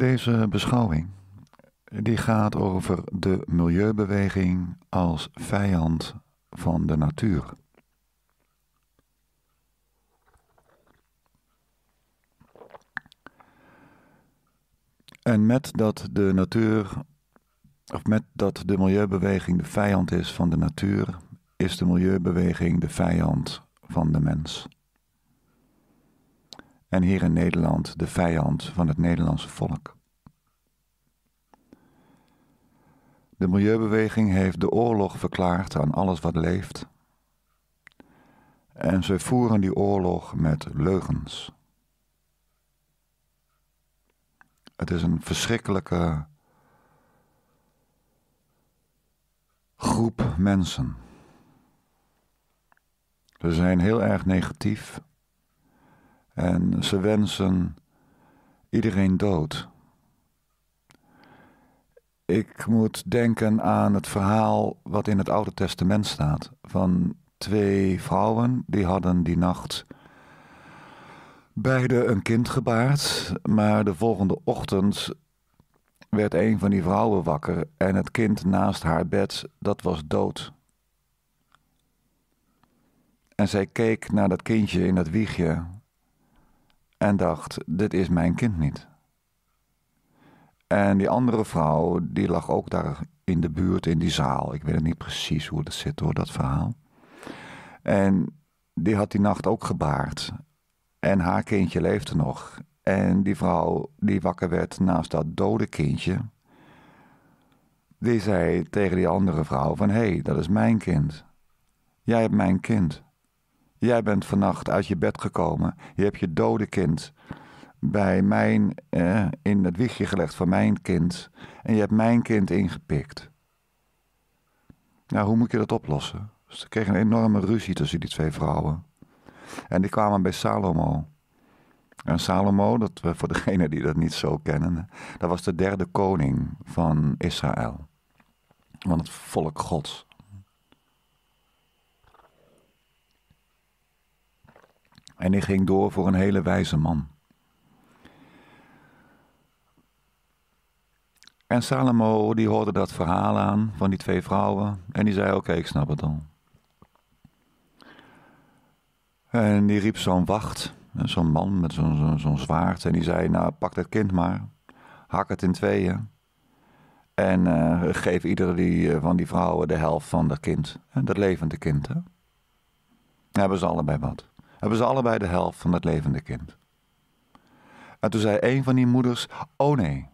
Deze beschouwing die gaat over de milieubeweging als vijand van de natuur. En met dat de natuur, of met dat de milieubeweging de vijand is van de natuur, is de milieubeweging de vijand van de mens. En hier in Nederland de vijand van het Nederlandse volk. De milieubeweging heeft de oorlog verklaard aan alles wat leeft. En ze voeren die oorlog met leugens. Het is een verschrikkelijke groep mensen. Ze zijn heel erg negatief en ze wensen iedereen dood. Ik moet denken aan het verhaal wat in het Oude Testament staat. Van twee vrouwen die hadden die nacht beide een kind gebaard. Maar de volgende ochtend werd een van die vrouwen wakker en het kind naast haar bed, dat was dood. En zij keek naar dat kindje in dat wiegje en dacht: dit is mijn kind niet. En die andere vrouw, die lag ook daar in de buurt in die zaal. Ik weet het niet precies hoe dat zit door dat verhaal. En die had die nacht ook gebaard. En haar kindje leefde nog. En die vrouw die wakker werd naast dat dode kindje, die zei tegen die andere vrouw van hé, hey, dat is mijn kind. Jij hebt mijn kind. Jij bent vannacht uit je bed gekomen. Je hebt je dode kind bij mijn, eh, in het wiegje gelegd van mijn kind. En je hebt mijn kind ingepikt. Nou, hoe moet je dat oplossen? Dus ze kregen een enorme ruzie tussen die twee vrouwen. En die kwamen bij Salomo. En Salomo, dat, voor degenen die dat niet zo kennen, eh, dat was de derde koning van Israël. Van het volk Gods. En die ging door voor een hele wijze man. En Salomo, die hoorde dat verhaal aan van die twee vrouwen. En die zei: Oké, ik snap het al. En die riep zo'n wacht, zo'n man met zo'n zo'n zwaard. En die zei: Nou, pak dat kind maar. Hak het in tweeën. En eh, geef iedere die, eh, van die vrouwen de helft van dat kind. dat levende kind. Hè? hebben ze allebei wat. hebben ze allebei de helft van dat levende kind. En toen zei een van die moeders: Oh nee,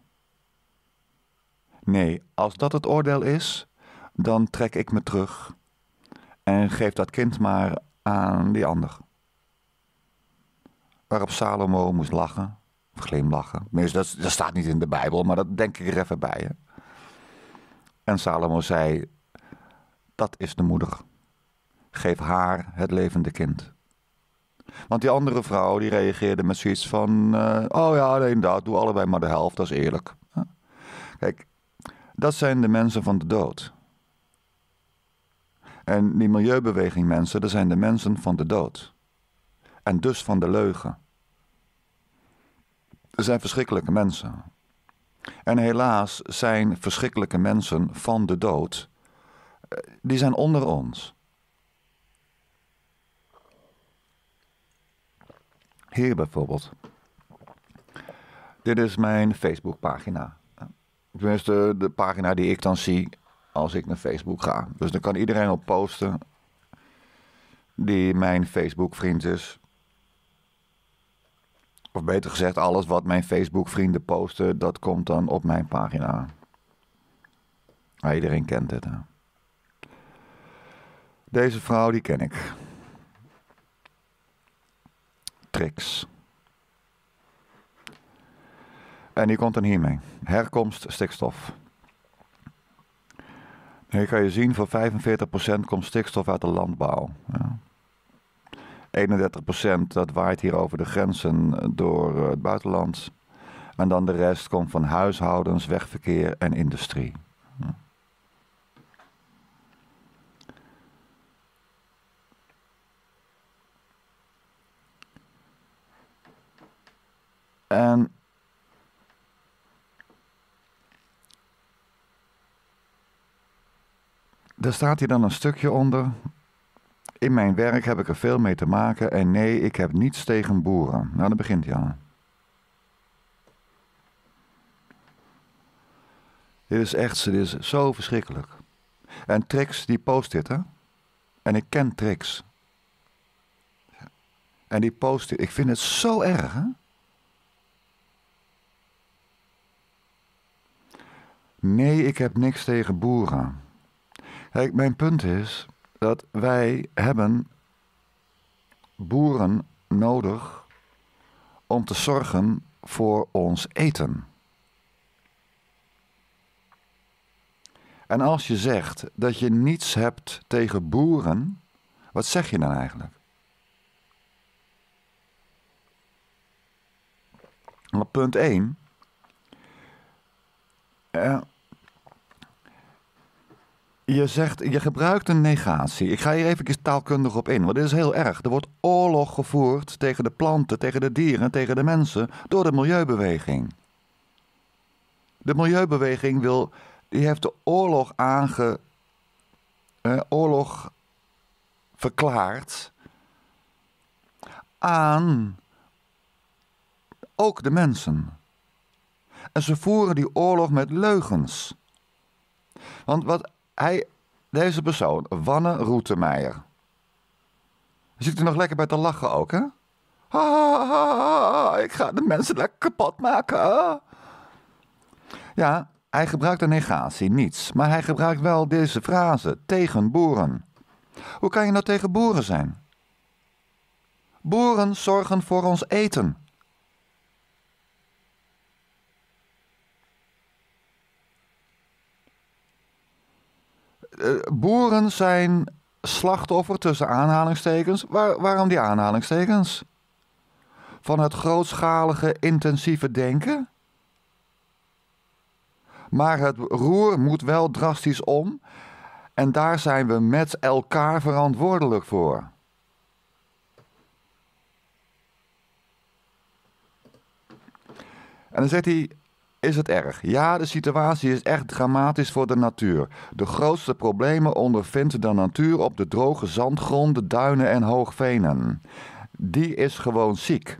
Nee, als dat het oordeel is, dan trek ik me terug en geef dat kind maar aan die ander. Waarop Salomo moest lachen, of glimlachen. Dus dat, dat staat niet in de Bijbel, maar dat denk ik er even bij. Hè? En Salomo zei: Dat is de moeder. Geef haar het levende kind. Want die andere vrouw die reageerde met zoiets van: eh, Oh ja, alleen inderdaad, doe allebei maar de helft, dat is eerlijk. Kijk, dat zijn de mensen van de dood. En die milieubeweging mensen, dat zijn de mensen van de dood. En dus van de leugen. Er zijn verschrikkelijke mensen. En helaas zijn verschrikkelijke mensen van de dood, eh, die zijn onder ons. Hier bijvoorbeeld. Dit is mijn Facebookpagina. Tenminste, de pagina die ik dan zie als ik naar Facebook ga. Dus dan kan iedereen op posten die mijn Facebook-vriend is. Of beter gezegd, alles wat mijn Facebook-vrienden posten, dat komt dan op mijn pagina. iedereen kent het. Deze vrouw, die ken ik. Tricks. En die komt dan hiermee. Herkomst stikstof. Hier kan je zien, voor 45% komt stikstof uit de landbouw. Ja. 31% dat waait hier over de grenzen eh, door eh, het buitenland. En dan de rest komt van huishoudens, wegverkeer en industrie. En Daar staat hier dan een stukje onder. In mijn werk heb ik er veel mee te maken en nee, ik heb niets tegen boeren. Nou, dan begint hij al. Dit is echt, dit is zo verschrikkelijk. En Trix, die post dit, hè? En ik ken Trix. En die post dit. Ik vind het zo erg, hè? Nee, ik heb niks tegen boeren mijn punt is dat wij hebben boeren nodig om te zorgen voor ons eten. En als je zegt dat je niets hebt tegen boeren, wat zeg je dan eigenlijk? punt 1. Je zegt, je gebruikt een negatie. Ik ga hier even taalkundig op in, want dit is heel erg. Er wordt oorlog gevoerd tegen de planten, tegen de dieren, tegen de mensen door de milieubeweging. De milieubeweging wil, die heeft de oorlog aange, eh, oorlog verklaard aan ook de mensen. En ze voeren die oorlog met leugens. Want wat hij, deze persoon, Wanne Roetemeijer. Zit er nog lekker bij te lachen ook, hè? Ha, ha, ha, ik ga de mensen lekker kapot maken. Ja, hij gebruikt een negatie, niets. Maar hij gebruikt wel deze frase, tegen boeren. Hoe kan je nou tegen boeren zijn? Boeren zorgen voor ons eten. Eh, boeren zijn slachtoffer tussen aanhalingstekens. Waar, waarom die aanhalingstekens? Van het grootschalige intensieve denken? Maar het roer moet wel drastisch om. En daar zijn we met elkaar verantwoordelijk voor. En dan zegt hij, is het erg. Ja, de situatie is echt dramatisch voor de natuur. De grootste problemen ondervindt de natuur op de droge zandgronden, duinen en hoogvenen. Die is gewoon ziek.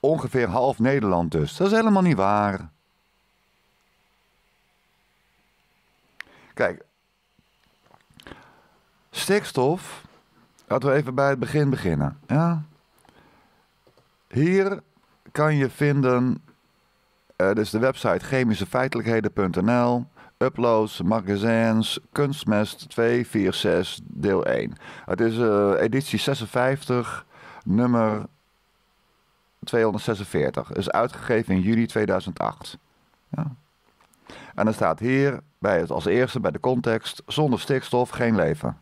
Ongeveer half Nederland dus. Dat is helemaal niet waar. Kijk, stikstof. Laten we even bij het begin beginnen. Ja? Hier kan je vinden, uh, dus de website chemischefeitelijkheden.nl, uploads, magazines, kunstmest 246, deel 1. Het is eh, editie 56, nummer 246. Is uitgegeven in juli 2008. Ja. En dan staat hier bij het als eerste bij de context: zonder stikstof geen leven.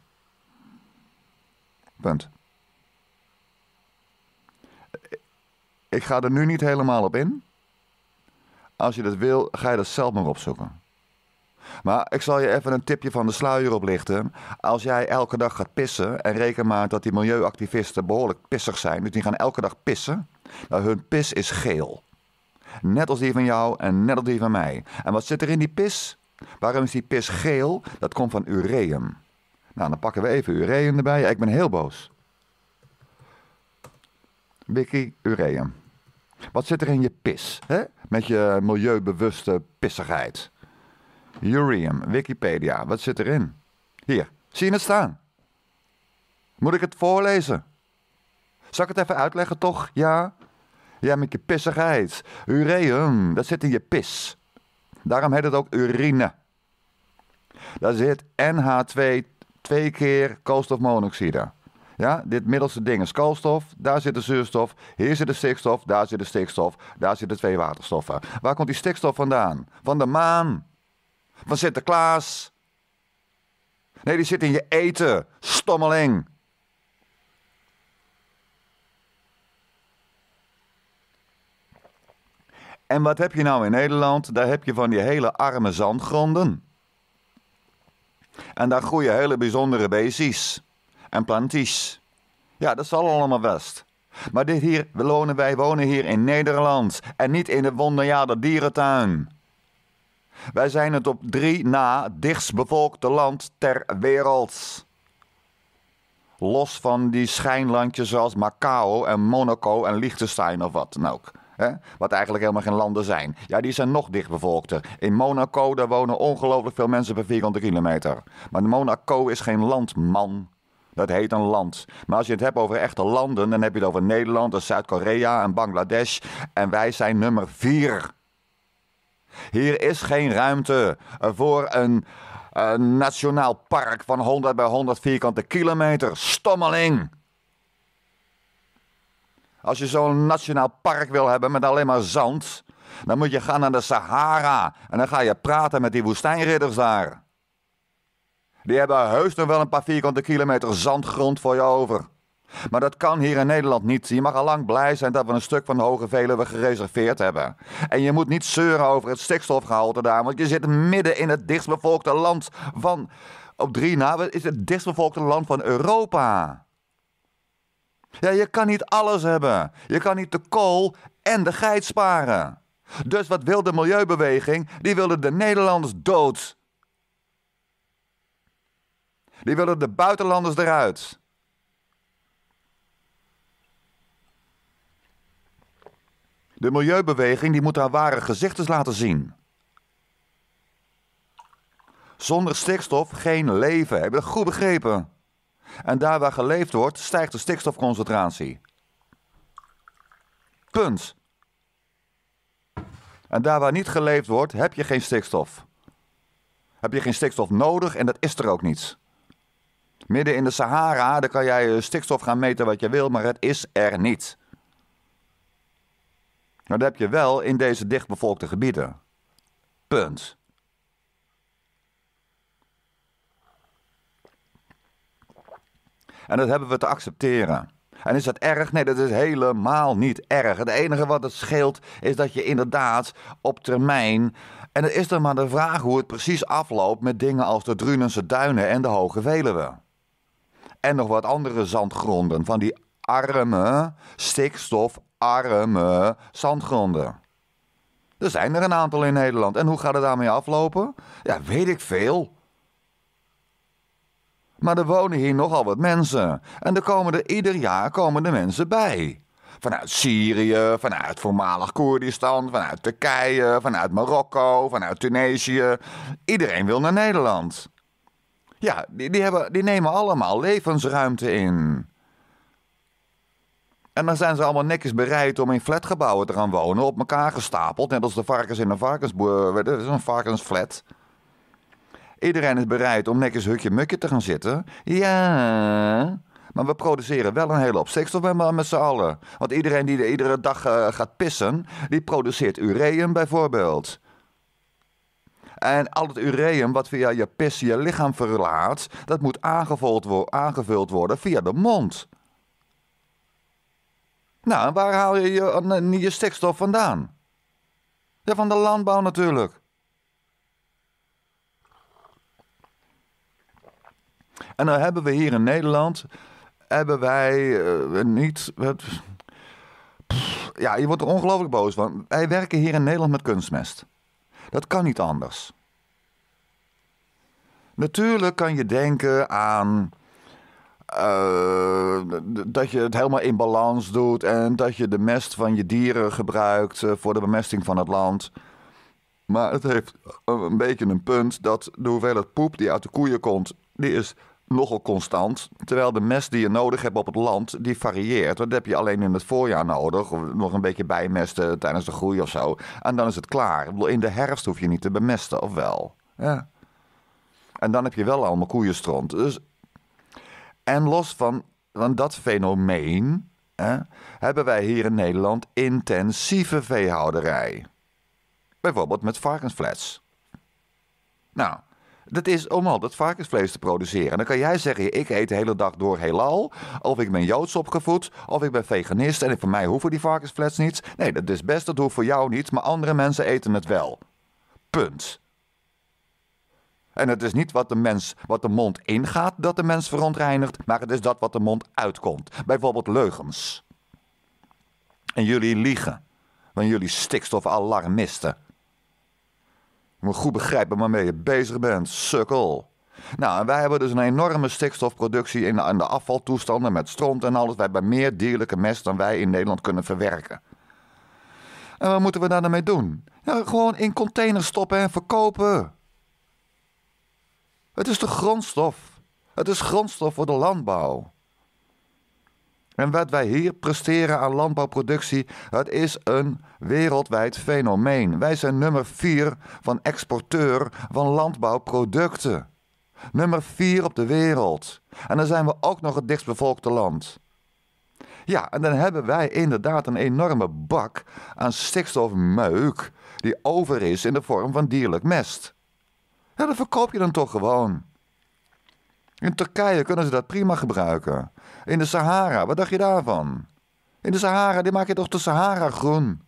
Punt. Ik ga er nu niet helemaal op in. Als je dat wil, ga je dat zelf maar opzoeken. Maar ik zal je even een tipje van de sluier oplichten. Als jij elke dag gaat pissen en reken maar dat die milieuactivisten behoorlijk pissig zijn, dus die gaan elke dag pissen, nou, hun pis is geel. Net als die van jou en net als die van mij. En wat zit er in die pis? Waarom is die pis geel? Dat komt van ureum. Nou, dan pakken we even ureum erbij. Ik ben heel boos. Wiki Ureum. Wat zit er in je pis? Hè? Met je milieubewuste pissigheid. Ureum, Wikipedia, wat zit erin? Hier, zie je het staan? Moet ik het voorlezen? Zal ik het even uitleggen, toch? Ja? Ja, met je pissigheid. Ureum, dat zit in je pis. Daarom heet het ook urine. Daar zit NH2 twee keer koolstofmonoxide. Ja, dit middelste ding is koolstof, daar zit de zuurstof, hier zit de stikstof, daar zit de stikstof, daar zitten twee waterstoffen. Waar komt die stikstof vandaan? Van de maan, van Sinterklaas. Nee, die zit in je eten, stommeling. En wat heb je nou in Nederland? Daar heb je van die hele arme zandgronden. En daar groeien hele bijzondere beestjes en planties. Ja, dat zal allemaal best. Maar dit hier, we wonen, wij wonen hier in Nederland en niet in de Wonderjaarder dierentuin. Wij zijn het op drie na dichtstbevolkte land ter wereld. Los van die schijnlandjes zoals Macao en Monaco en Liechtenstein of wat dan ook. Hè? Wat eigenlijk helemaal geen landen zijn. Ja, die zijn nog dichtbevolkter. In Monaco daar wonen ongelooflijk veel mensen per vierkante kilometer. Maar Monaco is geen land, man. Dat heet een land. Maar als je het hebt over echte landen, dan heb je het over Nederland Zuid-Korea en Bangladesh. En wij zijn nummer vier. Hier is geen ruimte voor een, een nationaal park van 100 bij 100 vierkante kilometer. Stommeling! Als je zo'n nationaal park wil hebben met alleen maar zand, dan moet je gaan naar de Sahara. En dan ga je praten met die woestijnridders daar. Die hebben heus nog wel een paar vierkante kilometer zandgrond voor je over. Maar dat kan hier in Nederland niet. Je mag al lang blij zijn dat we een stuk van de Hoge Veluwe gereserveerd hebben. En je moet niet zeuren over het stikstofgehalte daar, want je zit midden in het dichtstbevolkte land van... Op drie na is het dichtstbevolkte land van Europa. Ja, je kan niet alles hebben. Je kan niet de kool en de geit sparen. Dus wat wil de milieubeweging? Die wilde de Nederlanders dood. Die willen de buitenlanders eruit. De milieubeweging die moet haar ware gezichten laten zien. Zonder stikstof geen leven, hebben we goed begrepen? En daar waar geleefd wordt, stijgt de stikstofconcentratie. Punt. En daar waar niet geleefd wordt, heb je geen stikstof. Heb je geen stikstof nodig en dat is er ook niet midden in de Sahara, daar kan jij eh, stikstof gaan meten wat je wil, maar het is er niet. Nou, dat heb je wel in deze dichtbevolkte gebieden. Punt. En dat hebben we te accepteren. En is dat erg? Nee, dat is helemaal niet erg. Het enige wat het scheelt is dat je inderdaad op termijn. En het is dan maar de vraag hoe het precies afloopt met dingen als de Drunense duinen en de Hoge Veluwe. En nog wat andere zandgronden. Van die arme, stikstofarme zandgronden. Er zijn er een aantal in Nederland. En hoe gaat het daarmee aflopen? Ja, weet ik veel. Maar er wonen hier nogal wat mensen. En er komen er ieder jaar komen er mensen bij. Vanuit Syrië, vanuit voormalig Koerdistan, vanuit Turkije, vanuit Marokko, vanuit Tunesië. Iedereen wil naar Nederland. Ja, die, die, hebben, die nemen allemaal levensruimte in. En dan zijn ze allemaal netjes bereid om in flatgebouwen te gaan wonen, op elkaar gestapeld, net als de varkens in een varkensboer. Dat is een varkensflat. Iedereen is bereid om netjes hutje-mukje te gaan zitten. Ja, maar we produceren wel een hele hoop stikstof met, met z'n allen. Want iedereen die iedere dag eh, gaat pissen, die produceert ureum bijvoorbeeld. En al het ureum wat via je pis je lichaam verlaat, dat moet aangevuld, aangevuld worden via de mond. Nou, waar haal je eh, je, stikstof vandaan? Ja, van de landbouw natuurlijk. En dan hebben we hier in Nederland, hebben wij eh, niet... ja, je wordt er ongelooflijk boos van. Wij werken hier in Nederland met kunstmest. Dat kan niet anders. Natuurlijk kan je denken aan eh, dat je het helemaal in balans doet en dat je de mest van je dieren gebruikt eh, voor de bemesting van het land. Maar het heeft een beetje een punt dat de hoeveelheid poep die uit de koeien komt, die is nogal constant. Terwijl de mest die je nodig hebt op het land, die varieert. Dat heb je alleen in het voorjaar nodig. Of nog een beetje bijmesten tijdens de groei of zo. En dan is het klaar. In de herfst hoef je niet te bemesten, of wel? Ja. En dan heb je wel allemaal koeienstront. Dus, en los van, van dat fenomeen hè, hebben wij hier in Nederland intensieve veehouderij. Bijvoorbeeld met varkensflats. Nou, dat is om oh al dat varkensvlees te produceren. dan kan jij zeggen, ik eet de hele dag door heelal. Of ik ben Joods opgevoed. Of ik ben veganist. En voor mij hoeven die varkensvlees niet. Nee, dat is best, dat hoeft voor jou niet. Maar andere mensen eten het wel. Punt. En het is niet wat de, mens, wat de mond ingaat dat de mens verontreinigt. Maar het is dat wat de mond uitkomt. Bijvoorbeeld leugens. En jullie liegen. Want jullie stikstofalarmisten. Je moet goed begrijpen waarmee je bezig bent, sukkel. Nou, en wij hebben dus een enorme stikstofproductie in de, de afvaltoestanden met stront en alles. Wij hebben meer dierlijke mest dan wij in Nederland kunnen verwerken. En wat moeten we daarmee doen? Ja, gewoon in containers stoppen en verkopen. Het is de grondstof. Het is grondstof voor de landbouw. En wat wij hier presteren aan landbouwproductie, dat is een wereldwijd fenomeen. Wij zijn nummer 4 van exporteur van landbouwproducten. Nummer 4 op de wereld. En dan zijn we ook nog het dichtstbevolkte land. Ja, en dan hebben wij inderdaad een enorme bak aan stikstofmeuk die over is in de vorm van dierlijk mest. dat verkoop je dan toch gewoon. In Turkije kunnen ze dat prima gebruiken. In de Sahara, wat dacht je daarvan? In de Sahara, die maak je toch de Sahara groen?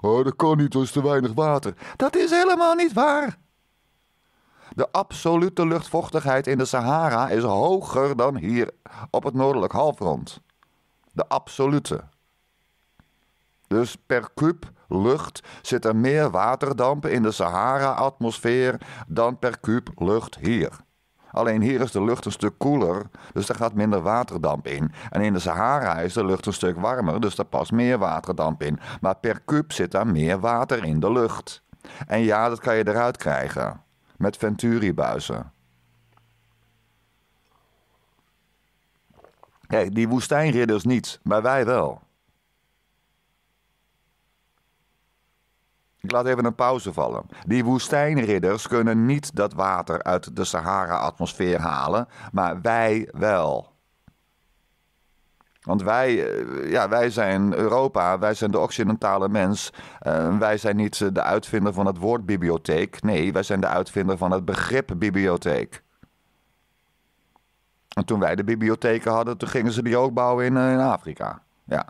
Oh, dat kan niet, er is te weinig water. Dat is helemaal niet waar. De absolute luchtvochtigheid in de Sahara is hoger dan hier op het noordelijk halfrond. De absolute. Dus per kub lucht zit er meer waterdamp in de Sahara-atmosfeer dan per kub lucht hier. Alleen hier is de lucht een stuk koeler, dus daar gaat minder waterdamp in. En in de Sahara is de lucht een stuk warmer, dus daar past meer waterdamp in. Maar per kub zit daar meer water in de lucht. En ja, dat kan je eruit krijgen. Met venturibuizen. Kijk, die woestijnridders niet, maar wij wel. Ik laat even een pauze vallen. Die woestijnridders kunnen niet dat water uit de Sahara-atmosfeer halen, maar wij wel. Want wij, eh, ja, wij zijn Europa, wij zijn de occidentale mens. Eh, wij zijn niet de uitvinder van het woord bibliotheek. Nee, wij zijn de uitvinder van het begrip bibliotheek. En toen wij de bibliotheken hadden, toen gingen ze die ook bouwen in, eh, in Afrika. Ja.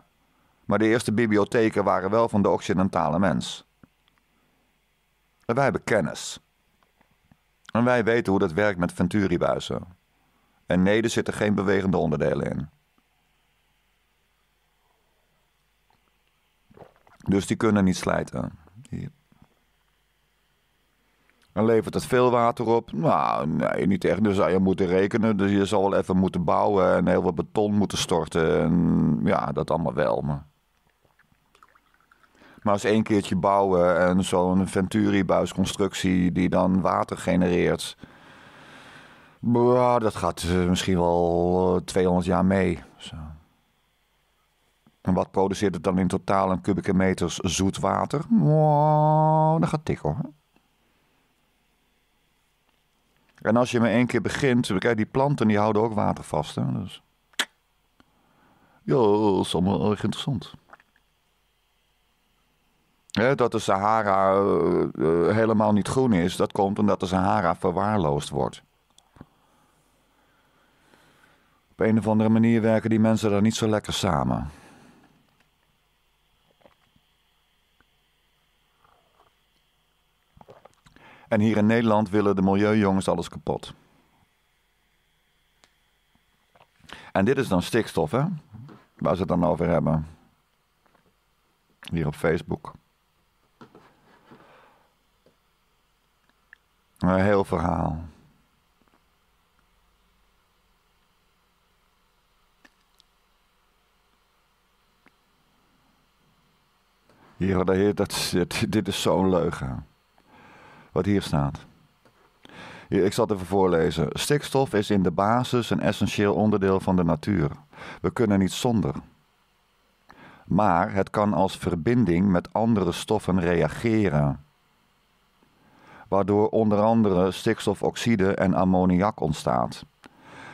Maar de eerste bibliotheken waren wel van de occidentale mens. En wij hebben kennis. En wij weten hoe dat werkt met Venturi-buizen. En nee, er zitten geen bewegende onderdelen in. Dus die kunnen niet slijten. Hier. En levert het veel water op? Nou, nee, niet echt. Dus zou ah, je moeten rekenen. Dus je zal wel even moeten bouwen en heel wat beton moeten storten. En ja, dat allemaal wel. Maar... Maar als één keertje bouwen en zo'n Venturi-buisconstructie die dan water genereert. dat gaat eh, misschien wel 200 eh, jaar mee. Zo. En wat produceert het dan in totaal in kubieke meters zoet water? Wow, dat gaat tikken hoor. En als je maar één keer begint, kijk, die planten die houden ook water vast. Hè? Dus... Ja, dat is allemaal erg interessant dat de Sahara eh, eh, helemaal niet groen is, dat komt omdat de Sahara verwaarloosd wordt. Op een of andere manier werken die mensen daar niet zo lekker samen. En hier in Nederland willen de milieujongens alles kapot. En dit is dan stikstof, hè? Waar ze het dan over hebben. Hier op Facebook. Een heel verhaal. Hier, dat, dat, dit is zo'n leugen. Wat hier staat. Ik zal het even voorlezen. Stikstof is in de basis een essentieel onderdeel van de natuur. We kunnen niet zonder. Maar het kan als verbinding met andere stoffen reageren waardoor onder andere stikstofoxide en ammoniak ontstaat.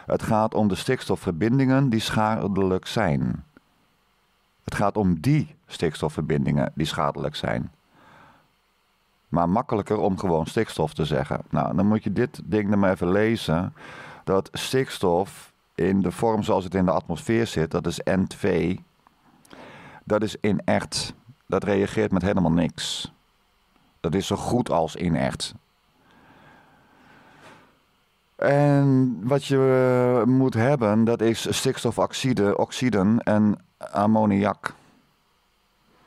Het gaat om de stikstofverbindingen die schadelijk zijn. Het gaat om die stikstofverbindingen die schadelijk zijn. Maar makkelijker om gewoon stikstof te zeggen. Nou, dan moet je dit ding dan maar even lezen. Dat stikstof in de vorm zoals het in de atmosfeer zit, dat is N2. Dat is inert. Dat reageert met helemaal niks. Dat is zo goed als in echt. En wat je eh, moet hebben, dat is stikstofoxide, oxiden en ammoniak.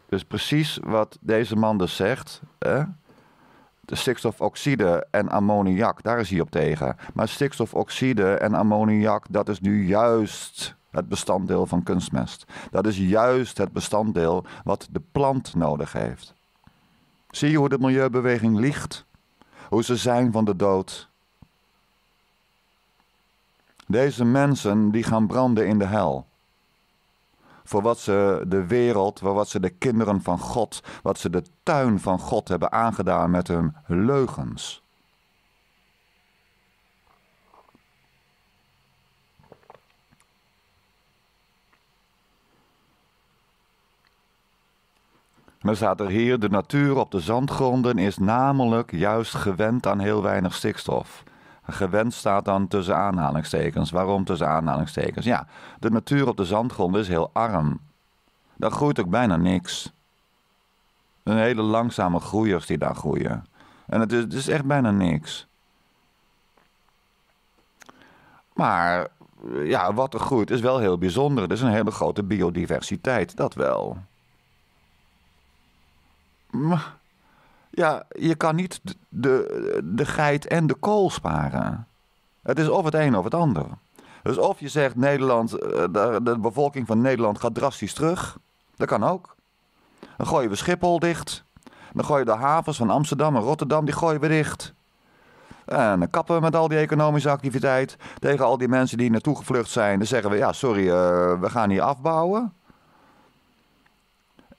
Dus precies wat deze man dus zegt. Hè? De stikstofoxide en ammoniak, daar is hij op tegen. Maar stikstofoxide en ammoniak, dat is nu juist het bestanddeel van kunstmest. Dat is juist het bestanddeel wat de plant nodig heeft. Zie je hoe de milieubeweging liegt? Hoe ze zijn van de dood? Deze mensen die gaan branden in de hel. Voor wat ze de wereld, voor wat ze de kinderen van God, wat ze de tuin van God hebben aangedaan met hun leugens. Maar staat er hier, de natuur op de zandgronden is namelijk juist gewend aan heel weinig stikstof. Gewend staat dan tussen aanhalingstekens. Waarom tussen aanhalingstekens? Ja, de natuur op de zandgronden is heel arm. Daar groeit ook bijna niks. Een hele langzame groeiers die daar groeien. En het is, echt bijna niks. Maar ja, wat er groeit is wel heel bijzonder. Het is een hele grote biodiversiteit, dat wel. Ja, je kan niet de, de, geit en de kool sparen. Het is of het een of het ander. Dus of je zegt Nederland, eh, de, de bevolking van Nederland gaat drastisch terug. Dat kan ook. Dan gooien we Schiphol dicht. Dan gooien de havens van Amsterdam en Rotterdam, die gooien we dicht. En dan kappen we met al die economische activiteit. Tegen al die mensen die naartoe gevlucht zijn, dan zeggen we: ja, sorry, eh, we gaan hier afbouwen.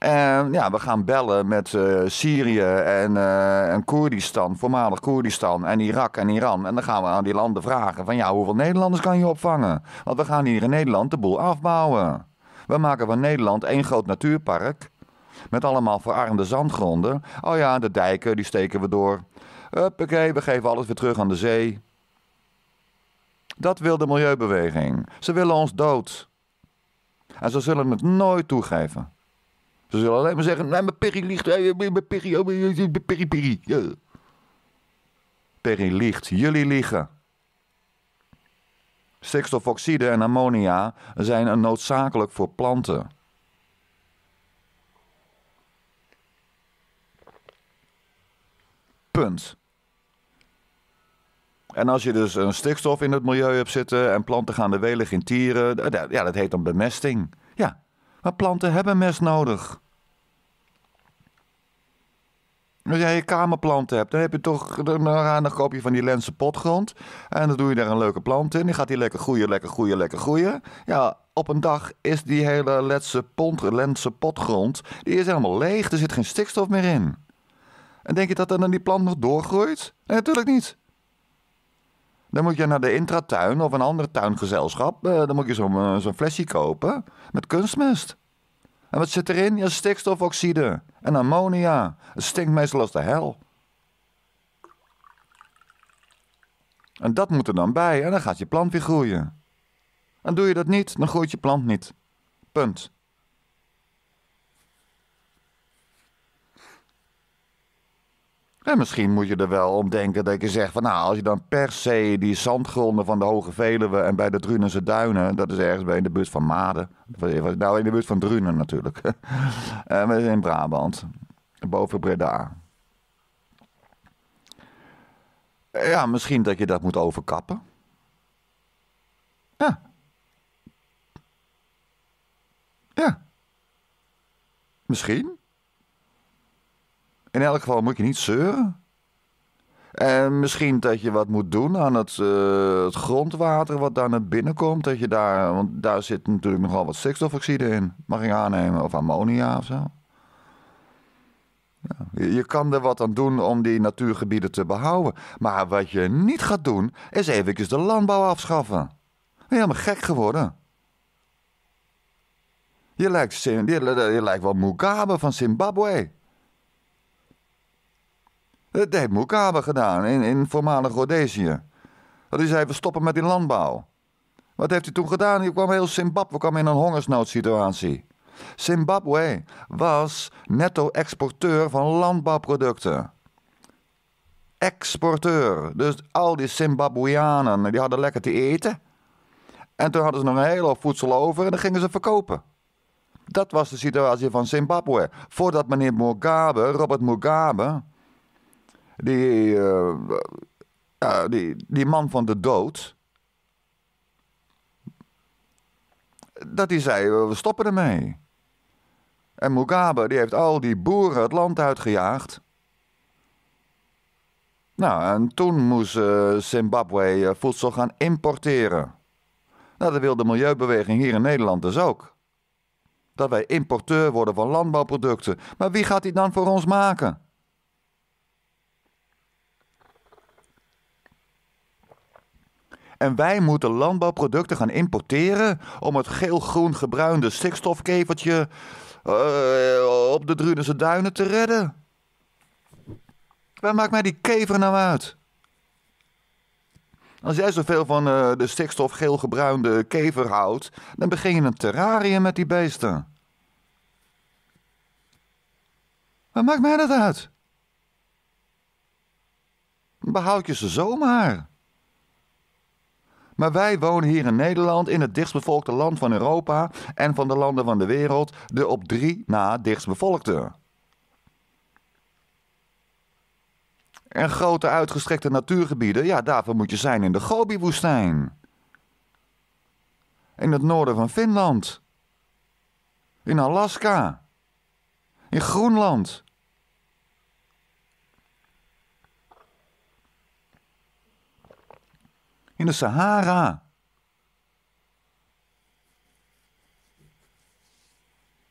En ja, we gaan bellen met eh, Syrië en, uh, en Koerdistan, voormalig Koerdistan en Irak en Iran. En dan gaan we aan die landen vragen van ja, hoeveel Nederlanders kan je opvangen? Want we gaan hier in Nederland de boel afbouwen. We maken van Nederland één groot natuurpark met allemaal verarmde zandgronden. Oh ja, de dijken, die steken we door. Huppakee, we geven alles weer terug aan de zee. Dat wil de milieubeweging. Ze willen ons dood. En ze zullen het nooit toegeven. Ze zullen alleen maar zeggen, nee, mijn Perry ligt, eh, mijn Perry, Perry, Perry. ligt, jullie liggen. Stikstofoxide en ammonia zijn noodzakelijk voor planten. Punt. En als je dus een stikstof in het milieu hebt zitten en planten gaan er welig in tieren, ja, dat heet dan bemesting. Maar planten hebben mest nodig. Als jij je kamerplanten hebt, dan heb je toch een koop je van die lense potgrond. En dan doe je daar een leuke plant in. Die gaat die lekker groeien, lekker groeien, lekker groeien. Ja, op een dag is die hele lense, pont, potgrond die is helemaal leeg. Er zit geen stikstof meer in. En denk je dat dan die plant nog doorgroeit? natuurlijk niet. Dan moet je naar de intratuin of een ander tuingezelschap. Eh, dan moet je eh, zo'n flesje kopen met kunstmest. En wat zit erin? Ja, stikstofoxide en ammonia. Het stinkt meestal als de hel. En dat moet er dan bij en dan gaat je plant weer groeien. En doe je dat niet, dan groeit je plant niet. Punt. En misschien moet je er wel om denken dat je zegt van nou, als je dan per se die zandgronden van de Hoge Veluwe en bij de Drunense Duinen, dat is ergens bij in de buurt van Maden. Eh, nou, in de buurt van Drunen natuurlijk. Eh, in Brabant, boven Breda. Eh, ja, misschien dat je dat moet overkappen. Ja. Ja. Misschien. In elk geval moet je niet zeuren. En misschien dat je wat moet doen aan het, eh, het, grondwater wat daar naar binnen komt. Dat je daar, want daar zit natuurlijk nogal wat stikstofoxide in. Mag ik aannemen, of ammonia of zo. Ja, je kan er wat aan doen om die natuurgebieden te behouden. Maar wat je niet gaat doen, is eventjes de landbouw afschaffen. Helemaal gek geworden. Je lijkt, je lijkt wel Mugabe van Zimbabwe. Eh, dat heeft Mugabe gedaan in, in voormalig Rhodesië. Dat is even stoppen met die landbouw. Wat heeft hij toen gedaan? Hij kwam heel Zimbabwe kwam in een hongersnoodsituatie. Zimbabwe was netto-exporteur van landbouwproducten. Exporteur. Dus al die Zimbabweanen die hadden lekker te eten. En toen hadden ze nog een hele hoop voedsel over en dan gingen ze verkopen. Dat was de situatie van Zimbabwe. Voordat meneer Mugabe, Robert Mugabe, die, eh, die, die man van de dood. Dat die zei, we stoppen ermee. En Mugabe die heeft al die boeren het land uitgejaagd. Nou, en toen moest eh, Zimbabwe eh, voedsel gaan importeren. Nou, dat wil de milieubeweging hier in Nederland dus ook. Dat wij importeur worden van landbouwproducten. Maar wie gaat die dan voor ons maken? En wij moeten landbouwproducten gaan importeren om het geel-groen gebruinde stikstofkevertje eh, op de Drunense duinen te redden. Waar maakt mij die kever nou uit? Als jij zoveel van uh, de stikstofgeel gebruinde kever houdt, dan begin je een terrarium met die beesten. Waar maakt mij dat uit? Behoud je ze zomaar. Maar wij wonen hier in Nederland, in het dichtstbevolkte land van Europa en van de landen van de wereld, de op drie na dichtstbevolkte. En grote uitgestrekte natuurgebieden, ja, daarvoor moet je zijn in de Gobi-woestijn. In het noorden van Finland. In Alaska. In Groenland. in de Sahara.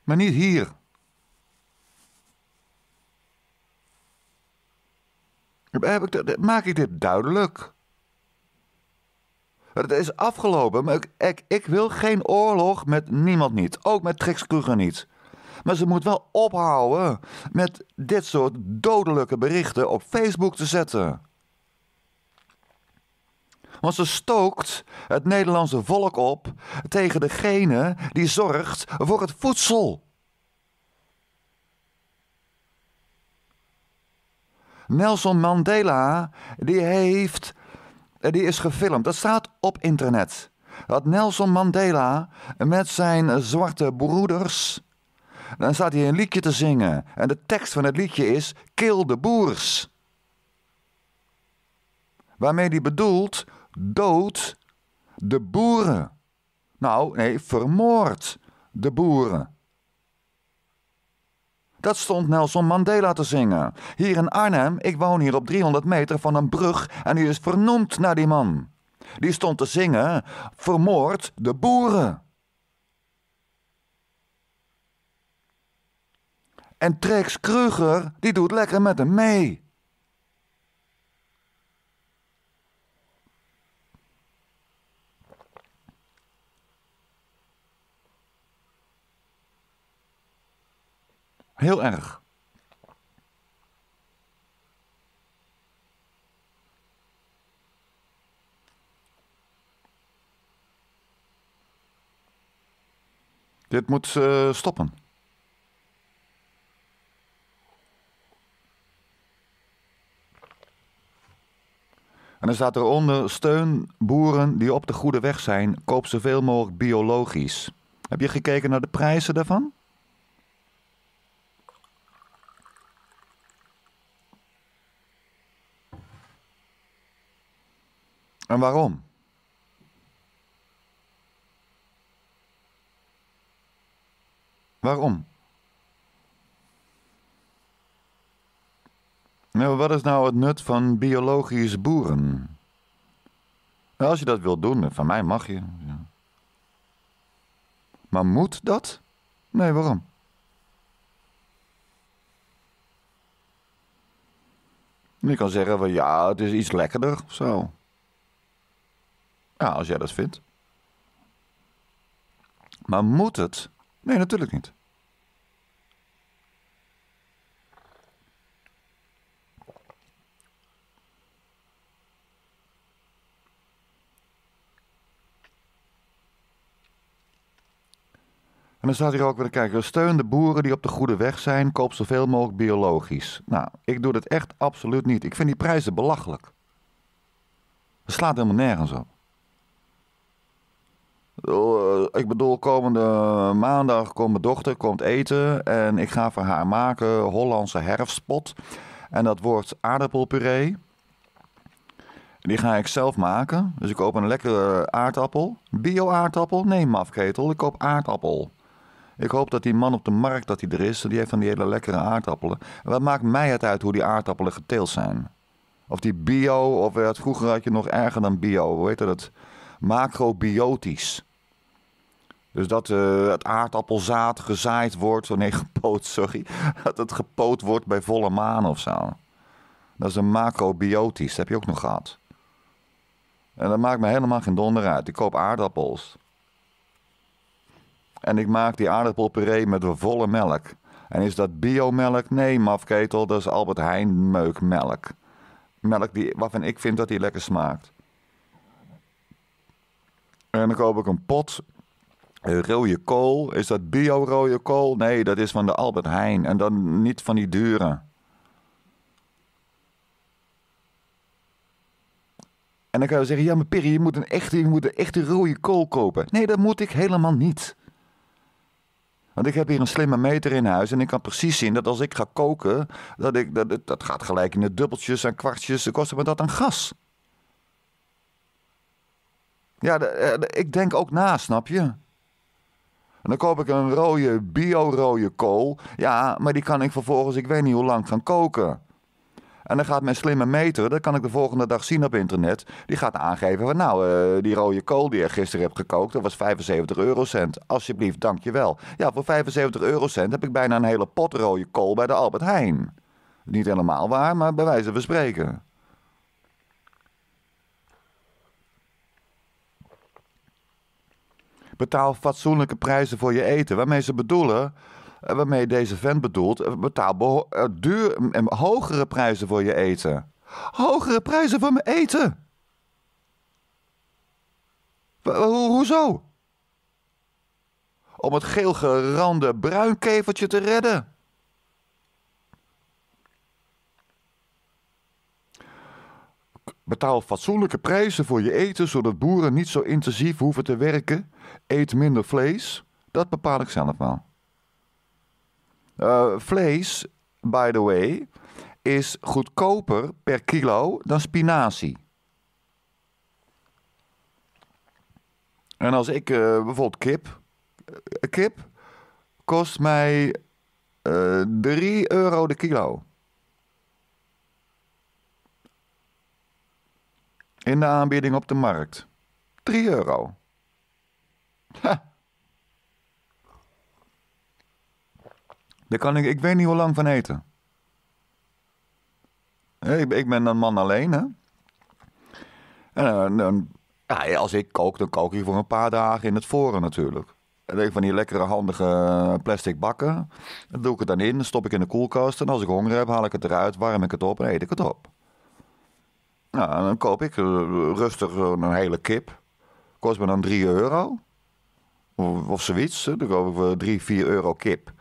Maar niet hier. maak ik dit duidelijk? Het is afgelopen, maar ik, ik, ik, wil geen oorlog met niemand niet. Ook met Trix Kruger niet. Maar ze moet wel ophouden met dit soort dodelijke berichten op Facebook te zetten. Want ze stookt het Nederlandse volk op tegen degene die zorgt voor het voedsel. Nelson Mandela, die heeft, die is gefilmd. Dat staat op internet. Dat Nelson Mandela met zijn zwarte broeders, dan staat hij een liedje te zingen. En de tekst van het liedje is Kill de Boers. Waarmee hij bedoelt, Dood de boeren. Nou, nee, vermoord de boeren. Dat stond Nelson Mandela te zingen. Hier in Arnhem, ik woon hier op 300 meter van een brug en die is vernoemd naar die man. Die stond te zingen: Vermoord de boeren. En Trex Kruger, die doet lekker met hem mee. Heel erg. Dit moet uh, stoppen. En dan staat eronder: steun boeren die op de goede weg zijn, koop zoveel mogelijk biologisch. Heb je gekeken naar de prijzen daarvan? En waarom? Waarom? Nou, wat is nou het nut van biologisch boeren? Nou, als je dat wilt doen, van mij mag je. Ja. Maar moet dat? Nee, waarom? Je kan zeggen van ja, het is iets lekkerder of zo. Ja, als jij dat vindt. Maar moet het? Nee, natuurlijk niet. En dan staat hier ook weer kijken. Steun de boeren die op de goede weg zijn. Koop zoveel mogelijk biologisch. Nou, ik doe dat echt absoluut niet. Ik vind die prijzen belachelijk. Het slaat helemaal nergens op. Eh, ik bedoel, komende maandag komt mijn dochter komt eten en ik ga voor haar maken Hollandse herfstpot. En dat wordt aardappelpuree. Die ga ik zelf maken. Dus ik koop een lekkere aardappel. Bio-aardappel? Nee, mafketel. Ik koop aardappel. Ik hoop dat die man op de markt dat hij er is. Die heeft van die hele lekkere aardappelen. wat maakt mij het uit hoe die aardappelen geteeld zijn? Of die bio, of het, vroeger had je nog erger dan bio. Hoe heet dat? macrobiotisch. Dus dat eh, het aardappelzaad gezaaid wordt, nee, gepoot, sorry. Dat het gepoot wordt bij volle maan of zo. Dat is een macrobiotisch, dat heb je ook nog gehad. En dat maakt me helemaal geen donder uit. Ik koop aardappels. En ik maak die aardappelpuree met volle melk. En is dat biomelk? Nee, mafketel, dat is Albert Heijn meukmelk. Melk die, waarvan ik vind dat die lekker smaakt. En dan koop ik een pot eh, rode kool. Is dat bio rode kool? Nee, dat is van de Albert Heijn. En dan niet van die dure. En dan kan je zeggen, ja maar Piri je moet een echte, je moet een echte rode kool kopen. Nee, dat moet ik helemaal niet. Want ik heb hier een slimme meter in huis en ik kan precies zien dat als ik ga koken, dat, ik, dat, dat gaat gelijk in de dubbeltjes en kwartjes. Dan kost me dat een gas. Ja, eh, ik denk ook na, snap je? En dan koop ik een rode, bio-rode kool. Ja, maar die kan ik vervolgens, ik weet niet hoe lang, gaan koken. En dan gaat mijn slimme meter, dat kan ik de volgende dag zien op internet. Die gaat aangeven van nou, eh, die rode kool die je gisteren hebt gekookt, dat was 75 eurocent. Alsjeblieft, dankjewel. Ja, voor 75 eurocent heb ik bijna een hele pot rode kool bij de Albert Heijn. Niet helemaal waar, maar bij wijze van spreken. Betaal fatsoenlijke prijzen voor je eten. Waarmee ze bedoelen, eh, waarmee deze vent bedoelt, eh, betaal eh, duur en hogere prijzen voor je eten. Hogere prijzen voor mijn eten? hoezo? Om het geel gerande bruinkeveltje te redden. Betaal fatsoenlijke prijzen voor je eten, zodat boeren niet zo intensief hoeven te werken. Eet minder vlees. Dat bepaal ik zelf wel. Eh, vlees, by the way, is goedkoper per kilo dan spinazie. En als ik eh, bijvoorbeeld kip. Eh, kip kost mij uh, 3 euro de kilo. In de aanbieding op de markt. 3 euro. Daar kan ik, ik weet niet hoe lang van eten. Ik, ik ben een man alleen, hè. Eh, en, ja, als ik kook, dan kook ik voor een paar dagen in het voren natuurlijk. En van die lekkere handige eh, plastic bakken. Dan doe ik het dan in, dan stop ik in de koelkast. En als ik honger heb, haal ik het eruit, warm ik het op en eet ik het op. Nou, dan koop ik eh, rustig eh, een hele kip. Kost me dan 3 euro. Of, zoiets. Dan koop ik 3, 4 euro kip.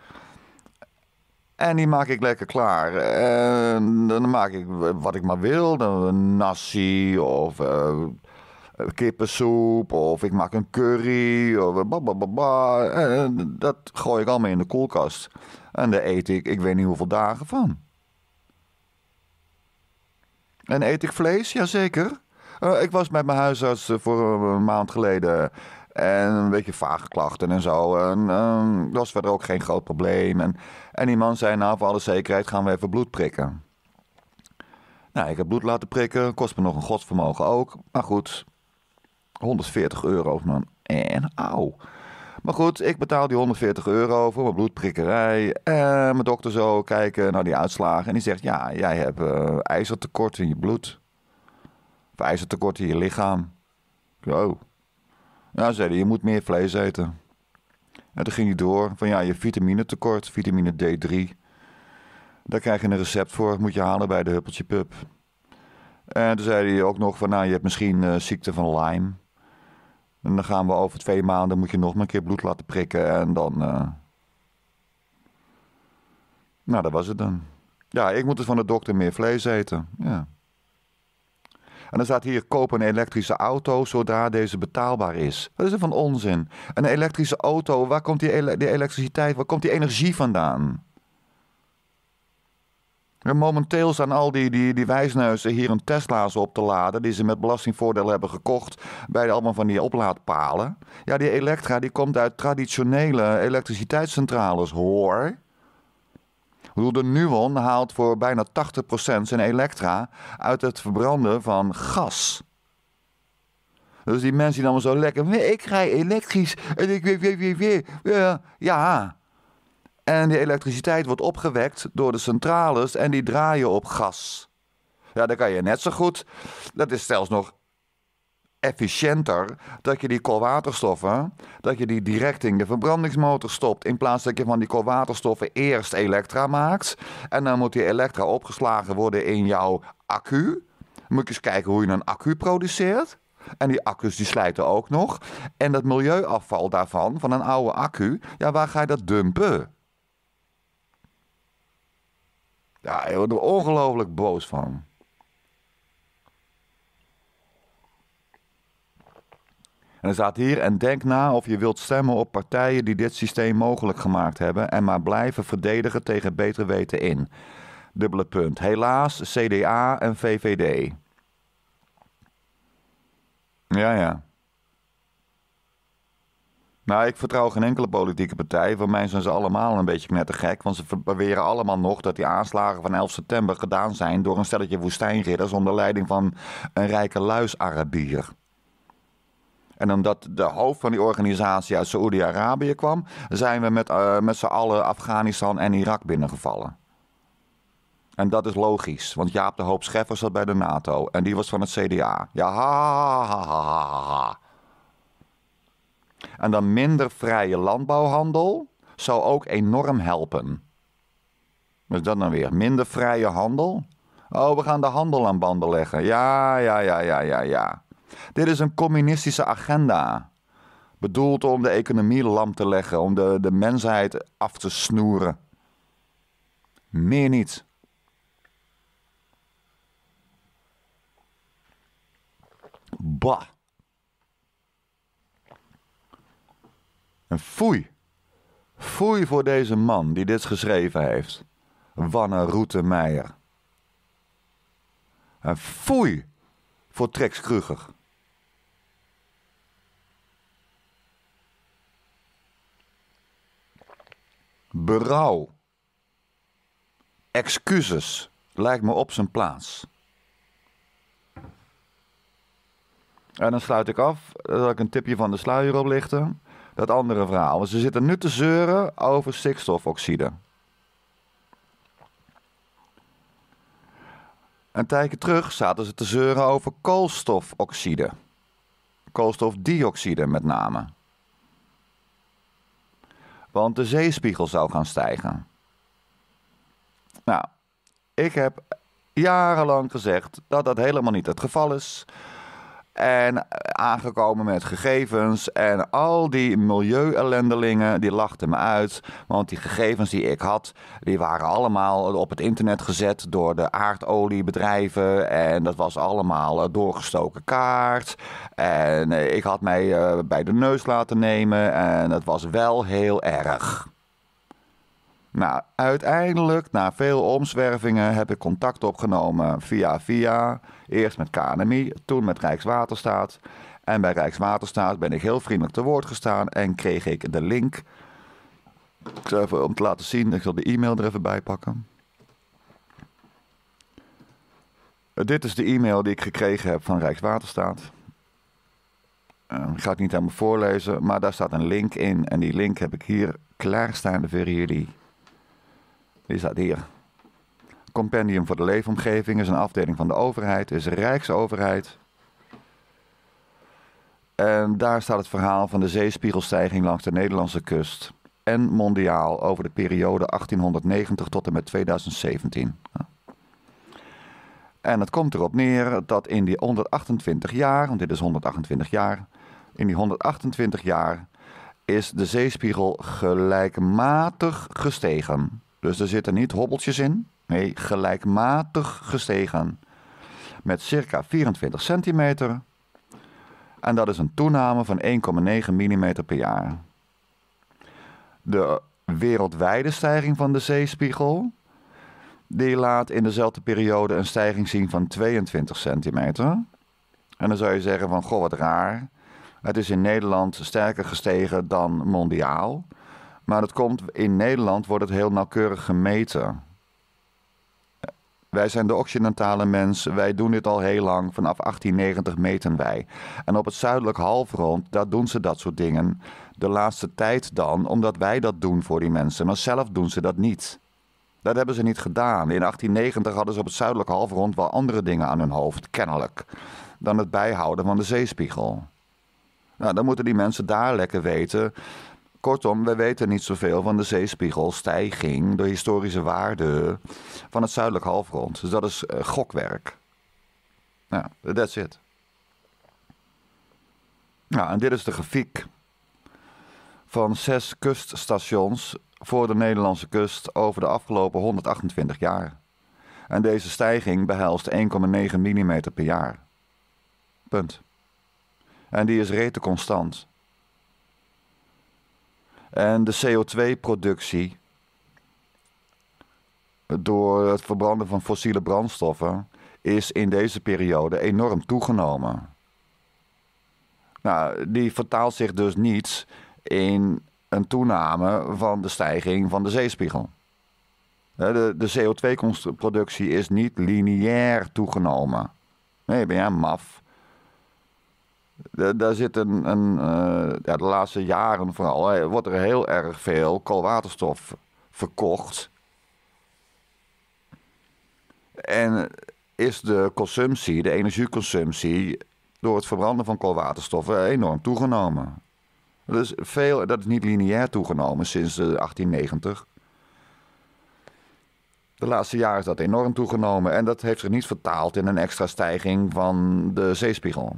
En die maak ik lekker klaar. En dan maak ik wat ik maar wil. Dan nasi of eh, kippensoep. Of ik maak een curry. Of babababa. En dat gooi ik allemaal in de koelkast. En daar eet ik, ik weet niet hoeveel dagen van. En eet ik vlees? Jazeker. Uh, ik was met mijn huisarts eh, voor eh, een maand geleden. En een beetje vage klachten en zo. En dat ehm, was verder ook geen groot probleem. En, en die man zei, nou, voor alle zekerheid gaan we even bloed prikken. Nou, ik heb bloed laten prikken. Kost me nog een godsvermogen ook. Maar goed, 140 euro, man. En auw. Maar goed, ik betaal die 140 euro voor mijn bloedprikkerij. En eh, mijn dokter zo kijken naar die uitslagen. En die zegt, ja, jij hebt eh, ijzertekort in je bloed. Of ijzertekort in je lichaam. Zo. Oh. Nou, zei hij, je moet meer vlees eten. En toen ging hij door van, ja, je vitamine tekort, vitamine D3. Daar krijg je een recept voor, moet je halen bij de Huppeltje Pub. En toen zei hij ook nog van, nou, je hebt misschien eh, ziekte van Lyme. En dan gaan we over twee maanden, moet je nog maar een keer bloed laten prikken. En dan. Eh, nou, dat was het dan. Ja, ik moet dus van de dokter meer vlees eten. Ja. En dan staat hier: koop een elektrische auto zodra deze betaalbaar is. Dat is er van onzin. Een elektrische auto, waar komt die, die elektriciteit, waar komt die energie vandaan? momenteel staan al die, die, die wijsneuzen hier een Tesla's op te laden... die ze met belastingvoordeel hebben gekocht bij allemaal van die oplaadpalen. Ja, die elektra die komt uit traditionele elektriciteitscentrales, hoor. De Nuon haalt voor bijna 80% zijn elektra uit het verbranden van gas... Dus die mensen die dan zo lekker. Ik rij elektrisch. En ik weet, weet, weet, weet. Ja. En die elektriciteit wordt opgewekt door de centrales en die draaien op gas. Ja, dan kan je net zo goed. Dat is zelfs nog efficiënter dat je die koolwaterstoffen, dat je die direct in de verbrandingsmotor stopt. In plaats dat je van die koolwaterstoffen eerst elektra maakt. En dan moet die elektra opgeslagen worden in jouw accu. Moet je eens kijken hoe je een accu produceert. En die accu's die slijten ook nog. En dat milieuafval daarvan, van een oude accu, ja, waar ga je dat dumpen? Ja, je wordt er ongelooflijk boos van. En dan staat hier, en denk na of je wilt stemmen op partijen die dit systeem mogelijk gemaakt hebben en maar blijven verdedigen tegen beter weten in. Dubbele punt. Helaas CDA en VVD. Ja, ja. Nou, ik vertrouw geen enkele politieke partij. Voor mij zijn ze allemaal een beetje knettergek. Want ze beweren allemaal nog dat die aanslagen van 11 september gedaan zijn door een stelletje woestijnridders onder leiding van een rijke luisarabier. En omdat de hoofd van die organisatie uit Saoedi-Arabië kwam, zijn we met, eh, met z'n allen Afghanistan en Irak binnengevallen. En dat is logisch, want Jaap de Hoop Scheffer zat bij de NATO en die was van het CDA. Ja, ha, ha, ha, ha, ha, ha. En dan minder vrije landbouwhandel zou ook enorm helpen. Dus dat dan nou weer? Minder vrije handel? Oh, we gaan de handel aan banden leggen. Ja, ja, ja, ja, ja, ja. Dit is een communistische agenda. Bedoeld om de economie lam te leggen, om de, de mensheid af te snoeren. Meer niet. Bah. En foei, foei voor deze man die dit geschreven heeft, Wanne Roetemeijer. En foei voor Trex Kruger. Berouw. Excuses lijkt me op zijn plaats. En dan sluit ik af, dat ik een tipje van de sluier oplichten dat andere verhaal. ze zitten nu te zeuren over stikstofoxide. Een tijdje terug zaten ze te zeuren over koolstofoxide. Koolstofdioxide met name. Want de zeespiegel zou gaan stijgen. Nou, ik heb jarenlang gezegd dat dat helemaal niet het geval is. En aangekomen met gegevens. En al die milieuellendelingen, die lachten me uit. Want die gegevens die ik had, die waren allemaal op het internet gezet door de aardoliebedrijven. En dat was allemaal doorgestoken kaart. En ik had mij eh, bij de neus laten nemen. En dat was wel heel erg. Nou, uiteindelijk, na veel omzwervingen, heb ik contact opgenomen via via. Eerst met KNMI, toen met Rijkswaterstaat. En bij Rijkswaterstaat ben ik heel vriendelijk te woord gestaan en kreeg ik de link. even om te laten zien, ik zal de e-mail er even bij pakken. Dit is de e-mail die ik gekregen heb van Rijkswaterstaat. Ehm, ik ga het niet helemaal voorlezen, maar daar staat een link in. En die link heb ik hier klaarstaande voor jullie. Die staat hier. Compendium voor de leefomgeving is een afdeling van de overheid, is Rijksoverheid. En daar staat het verhaal van de zeespiegelstijging langs de Nederlandse kust en mondiaal over de periode 1890 tot en met 2017. En het komt erop neer dat in die 128 jaar, want dit is 128 jaar, in die 128 jaar is de zeespiegel gelijkmatig gestegen. Dus er zitten niet hobbeltjes in, nee, gelijkmatig gestegen. Met circa 24 centimeter. En dat is een toename van 1,9 mm per jaar. De wereldwijde stijging van de zeespiegel die laat in dezelfde periode een stijging zien van 22 centimeter. En dan zou je zeggen van, goh, wat raar. Het is in Nederland sterker gestegen dan mondiaal. Maar het komt in Nederland wordt het heel nauwkeurig gemeten. Wij zijn de occidentale mensen, wij doen dit al heel lang, vanaf 1890 meten wij. En op het zuidelijk halfrond, daar doen ze dat soort dingen. De laatste tijd dan, omdat wij dat doen voor die mensen, maar zelf doen ze dat niet. Dat hebben ze niet gedaan. In 1890 hadden ze op het zuidelijk halfrond wel andere dingen aan hun hoofd, kennelijk, dan het bijhouden van de zeespiegel. Nou, dan moeten die mensen daar lekker weten Kortom, we weten niet zoveel van de zeespiegelstijging, de historische waarde van het zuidelijk halfrond. Dus dat is eh, gokwerk. Ja, that's it. Nou, en dit is de grafiek van zes kuststations voor de Nederlandse kust over de afgelopen 128 jaar. En deze stijging behelst 1,9 mm per jaar. Punt. En die is rete constant. En de CO2-productie door het verbranden van fossiele brandstoffen is in deze periode enorm toegenomen. Nou, die vertaalt zich dus niet in een toename van de stijging van de zeespiegel. De, de CO2-productie is niet lineair toegenomen. Nee, ben jij maf? Daar zit een, een eh, ja, de laatste jaren vooral, wordt er heel erg veel koolwaterstof verkocht. En is de consumptie, de energieconsumptie, door het verbranden van koolwaterstoffen eh, enorm toegenomen. Dat is, veel, dat is niet lineair toegenomen sinds 1890. De laatste jaren is dat enorm toegenomen en dat heeft zich niet vertaald in een extra stijging van de zeespiegel.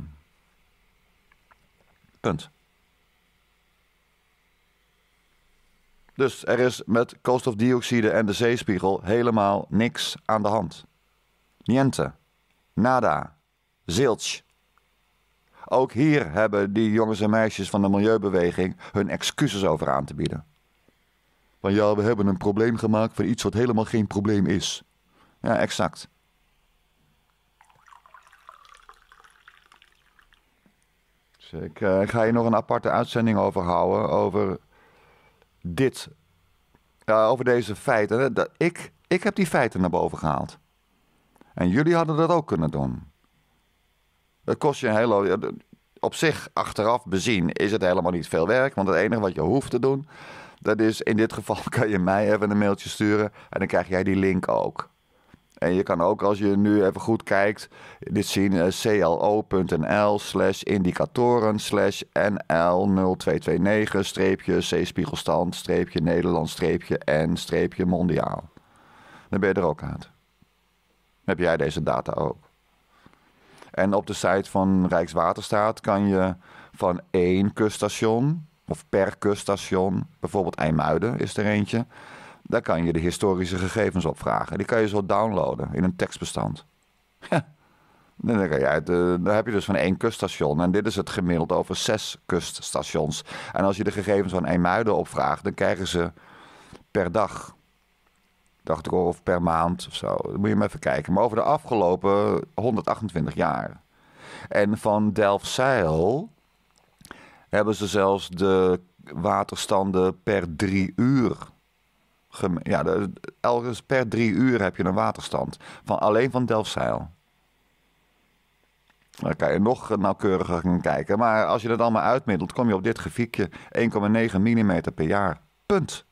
Dus er is met koolstofdioxide en de zeespiegel helemaal niks aan de hand. Niente. Nada. Zilch. Ook hier hebben die jongens en meisjes van de milieubeweging hun excuses over aan te bieden. Van ja, we hebben een probleem gemaakt van iets wat helemaal geen probleem is. Ja, exact. Eh, ik, ga hier nog een aparte uitzending over houden. Over dit. over deze feiten. Dat ik, ik heb die feiten naar boven gehaald. En jullie hadden dat ook kunnen doen. Het kost je een hele. Op zich, achteraf bezien, is het helemaal niet veel werk. Want het enige wat je hoeft te doen. Dat is in dit geval kan je mij even een mailtje sturen. En dan krijg jij die link ook. En je kan ook, als je nu even goed kijkt, dit zien eh, clo.nl slash indicatoren slash nl 0229 streepje c-spiegelstand streepje Nederland streepje en streepje mondiaal. Dan ben je er ook Dan Heb jij deze data ook. En op de site van Rijkswaterstaat kan je van één kuststation of per kuststation, bijvoorbeeld IJmuiden is er eentje, daar kan je de historische gegevens op vragen. Die kan je zo downloaden in een tekstbestand. Ja. Dan, kan je uit, eh, dan heb je dus van één kuststation. En dit is het gemiddeld over zes kuststations. En als je de gegevens van Eemuiden opvraagt, dan krijgen ze per dag dacht ik, of per maand of zo. moet je maar even kijken. Maar over de afgelopen 128 jaar. En van Delfzijl hebben ze zelfs de waterstanden per drie uur ja, elke, per drie uur heb je een waterstand. Van, alleen van Delfzijl. Dan kan je nog nauwkeuriger gaan kijken. Maar als je dat allemaal uitmiddelt, kom je op dit grafiekje 1,9 mm per jaar. Punt.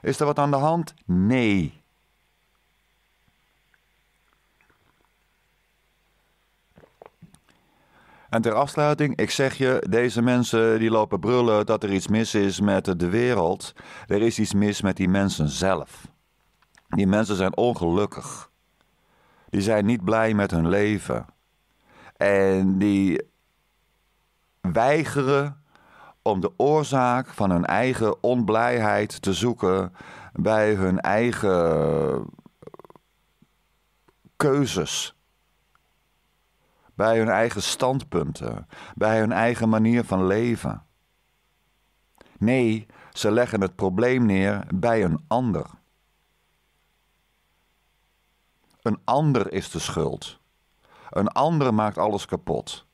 Is er wat aan de hand? Nee. En ter afsluiting, ik zeg je, deze mensen die lopen brullen dat er iets mis is met de wereld. Er is iets mis met die mensen zelf. Die mensen zijn ongelukkig. Die zijn niet blij met hun leven. En die weigeren om de oorzaak van hun eigen onblijheid te zoeken bij hun eigen keuzes bij hun eigen standpunten, bij hun eigen manier van leven. Nee, ze leggen het probleem neer bij een ander. Een ander is de schuld. Een ander maakt alles kapot.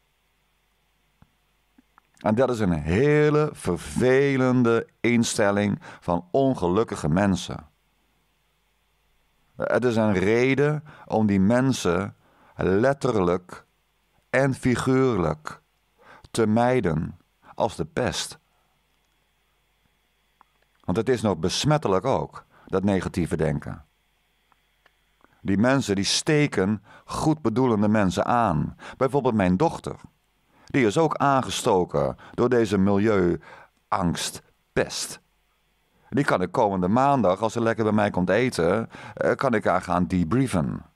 En dat is een hele vervelende instelling van ongelukkige mensen. Het is een reden om die mensen letterlijk en figuurlijk te mijden als de pest. Want het is nog besmettelijk ook, dat negatieve denken. Die mensen die steken goedbedoelende mensen aan. Bijvoorbeeld mijn dochter. Die is ook aangestoken door deze milieuangst, pest. Die kan ik komende maandag, als ze lekker bij mij komt eten, eh, kan ik haar gaan debrieven.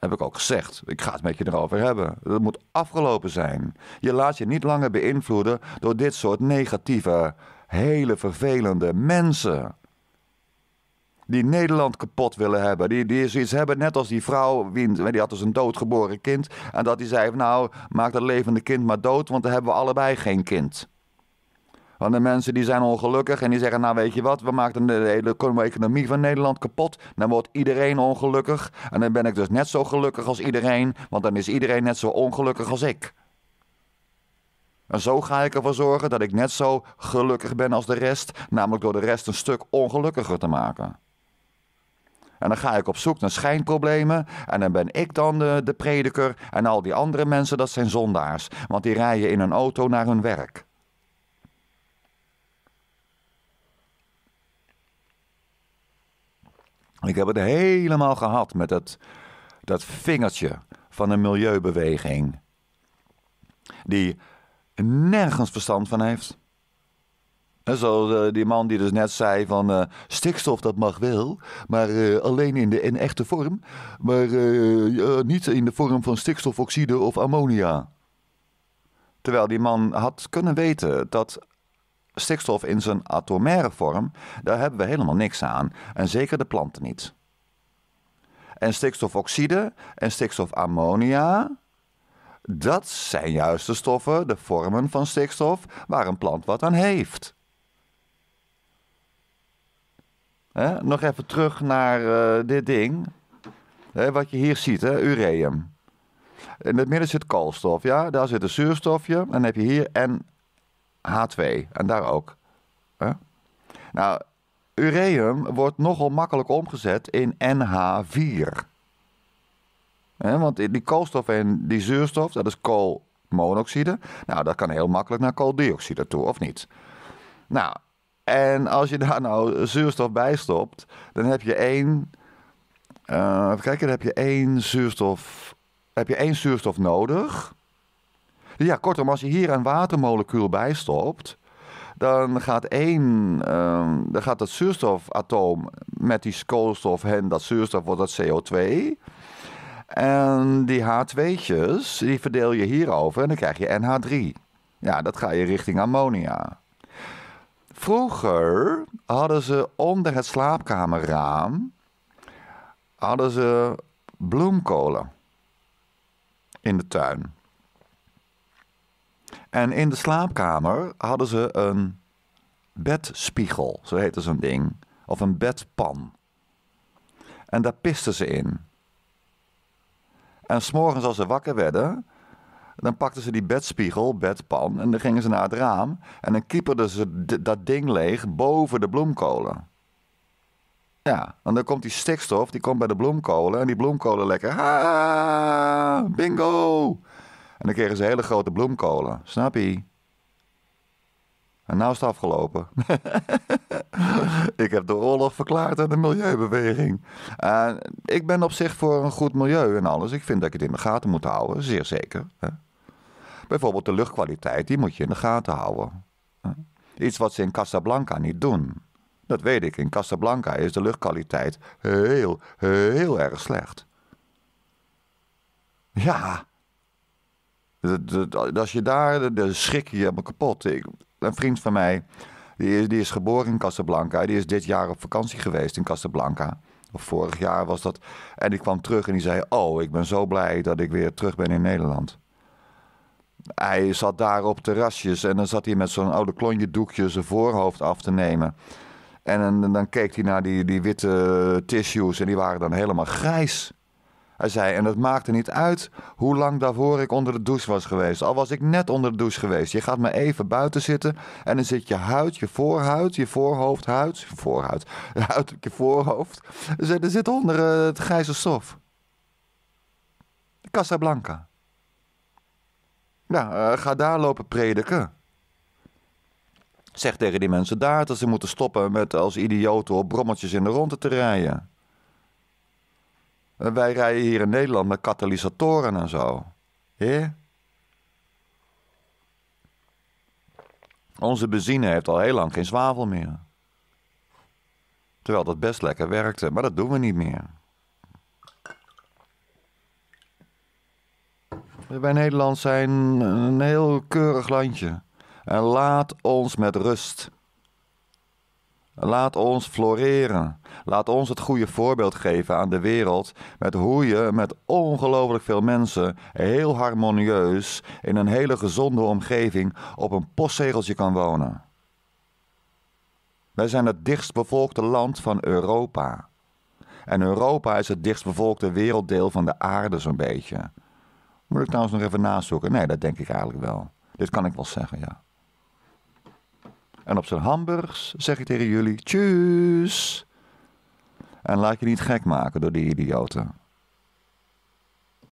Heb ik ook gezegd. Ik ga het met je erover hebben. Dat moet afgelopen zijn. Je laat je niet langer beïnvloeden door dit soort negatieve, hele vervelende mensen. Die Nederland kapot willen hebben. Die, die zoiets hebben, net als die vrouw, die had dus een doodgeboren kind. En dat die zei: Nou, maak dat levende kind maar dood, want dan hebben we allebei geen kind. Want de mensen die zijn ongelukkig en die zeggen, nou weet je wat, we maken de hele economie van Nederland kapot. Dan wordt iedereen ongelukkig. En dan ben ik dus net zo gelukkig als iedereen, want dan is iedereen net zo ongelukkig als ik. En zo ga ik ervoor zorgen dat ik net zo gelukkig ben als de rest, namelijk door de rest een stuk ongelukkiger te maken. En dan ga ik op zoek naar schijnproblemen. En dan ben ik dan de, de prediker. En al die andere mensen, dat zijn zondaars. Want die rijden in een auto naar hun werk. Ik heb het helemaal gehad met dat, dat vingertje van een milieubeweging. Die nergens verstand van heeft. En zo eh, die man die dus net zei van eh, stikstof dat mag wel, maar eh, alleen in de in echte vorm. Maar niet in de vorm van stikstofoxide of ammonia. Terwijl die man had kunnen weten dat stikstof in zijn atomaire vorm, daar hebben we helemaal niks aan. En zeker de planten niet. En stikstofoxide en stikstofammonia, dat zijn juist de stoffen, de vormen van stikstof, waar een plant wat aan heeft. nog even terug naar eh, dit ding. wat je hier ziet, hè, ureum. In het midden zit koolstof, ja? daar zit een zuurstofje. En dan heb je hier N, H2 en daar ook. Nou, ureum wordt nogal makkelijk omgezet in NH4. want die koolstof en die zuurstof, dat is koolmonoxide. Nou, dat kan heel makkelijk naar kooldioxide toe, of niet? Nou, en als je daar nou zuurstof bij stopt, dan heb je één. Uh, even dan heb je één zuurstof. Heb je één zuurstof nodig? Ja, kortom, als je hier een watermolecuul bijstopt, dan gaat één, ehm, dan gaat dat zuurstofatoom met die koolstof en dat zuurstof wordt dat CO2. En die H2'tjes, die verdeel je hierover en dan krijg je NH3. Ja, dat ga je richting ammonia. Vroeger hadden ze onder het slaapkamerraam hadden ze bloemkolen in de tuin. En in de slaapkamer hadden ze een bedspiegel, zo heette zo'n ding, of een bedpan. En daar pisten ze in. En s'morgens als ze wakker werden, dan pakten ze die bedspiegel, bedpan, en dan gingen ze naar het raam en dan kieperden ze dat ding leeg boven de bloemkolen. Ja, en dan komt die stikstof, die komt bij de bloemkolen en die bloemkolen lekker, ha, bingo, en dan kregen ze hele grote bloemkolen. Snap je? En nou is het afgelopen. ik heb de oorlog verklaard aan de milieubeweging. ik ben op zich voor een goed milieu en alles. Ik vind dat ik het in de gaten moet houden, zeer zeker. Bijvoorbeeld de luchtkwaliteit, die moet je in de gaten houden. Iets wat ze in Casablanca niet doen. Dat weet ik, in Casablanca is de luchtkwaliteit heel, heel erg slecht. Ja, als je daar, dan schrik je helemaal kapot. een vriend van mij, die is, die is geboren in Casablanca. Die is dit jaar op vakantie geweest in Casablanca. Of vorig jaar was dat. En die kwam terug en die zei: Oh, ik ben zo blij dat ik weer terug ben in Nederland. Hij zat daar op terrasjes en dan zat hij met zo'n oude klonje doekje zijn voorhoofd af te nemen. En, dan keek hij naar die, die witte tissues en die waren dan helemaal grijs. Hij zei, en het maakte niet uit hoe lang daarvoor ik onder de douche was geweest. Al was ik net onder de douche geweest. Je gaat maar even buiten zitten en dan zit je huid, je voorhuid, je voorhoofd, huid, voorhuid, huid je voorhoofd. Dus er zit onder eh, het grijze stof. Casablanca. Ja, eh, ga daar lopen prediken. Zeg tegen die mensen daar dat ze moeten stoppen met als idioten op brommetjes in de ronde te rijden. Wij rijden hier in Nederland met katalysatoren en zo. He? Onze benzine heeft al heel lang geen zwavel meer. Terwijl dat best lekker werkte, maar dat doen we niet meer. Wij Nederland zijn een heel keurig landje. En laat ons met rust. Laat ons floreren. Laat ons het goede voorbeeld geven aan de wereld met hoe je met ongelooflijk veel mensen heel harmonieus in een hele gezonde omgeving op een postzegeltje kan wonen. Wij zijn het dichtstbevolkte land van Europa. En Europa is het dichtstbevolkte werelddeel van de aarde zo'n beetje. Moet ik trouwens nog even nazoeken? Nee, dat denk ik eigenlijk wel. Dit kan ik wel zeggen, ja. En op zijn hamburgers zeg ik tegen jullie: tjus. En laat je niet gek maken door die idioten.